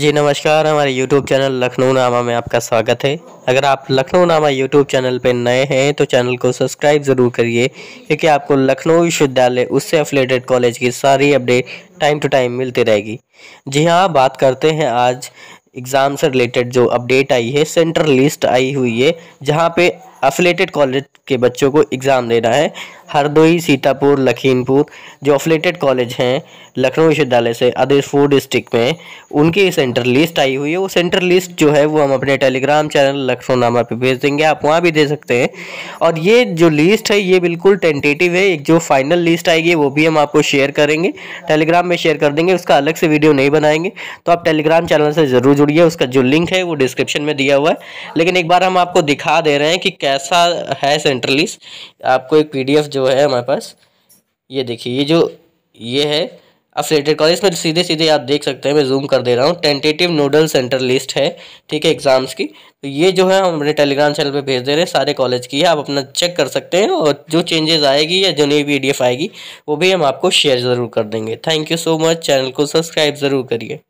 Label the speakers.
Speaker 1: जी नमस्कार हमारे YouTube channel Lucknow नामा में आपका स्वागत है अगर आप लखनऊ नामा YouTube चैनल पर नए हैं तो चैनल को सब्सक्राइब ज़रूर करिए क्योंकि आपको लखनऊ विश्वविद्यालय उससे अफिलेटेड कॉलेज की सारी अपडेट टाइम टू टाइम मिलती रहेगी जी हाँ बात करते हैं आज एग्ज़ाम से रिलेटेड जो अपडेट आई है सेंटर लिस्ट आई हुई है जहाँ पे अफिलेटेड कॉलेज के बच्चों को एग्ज़ाम देना है हरदोई सीतापुर लखीमपुर जो अफिलेटेड कॉलेज हैं लखनऊ विश्वविद्यालय से अदर फोर डिस्ट्रिक्ट में उनकी सेंटर लिस्ट आई हुई है वो सेंटर लिस्ट जो है वो हम अपने टेलीग्राम चैनल लखनऊ नामा पे भेज देंगे आप वहाँ भी दे सकते हैं और ये जो लिस्ट है ये बिल्कुल टेंटेटिव है एक जो फाइनल लिस्ट आएगी वो भी हम आपको शेयर करेंगे टेलीग्राम में शेयर कर देंगे उसका अलग से वीडियो नहीं बनाएंगे तो आप टेलीग्राम चैनल से ज़रूर जुड़िए उसका जो लिंक है वो डिस्क्रिप्शन में दिया हुआ है लेकिन एक बार हम आपको दिखा दे रहे हैं कि ऐसा है सेंट्रलिस आपको एक पीडीएफ जो है हमारे पास ये देखिए ये जो ये है अफिलेटेड कॉलेज इसमें सीधे सीधे आप देख सकते हैं मैं जूम कर दे रहा हूँ टेंटेटिव नोडल सेंटर लिस्ट है ठीक है एग्ज़ाम्स की तो ये जो है हम अपने टेलीग्राम चैनल पे भेज दे रहे हैं सारे कॉलेज की है आप अपना चेक कर सकते हैं और जो चेंजेस आएगी या जो नई पी आएगी वो भी हम आपको शेयर ज़रूर कर देंगे thank you so much channel को सब्सक्राइब ज़रूर करिए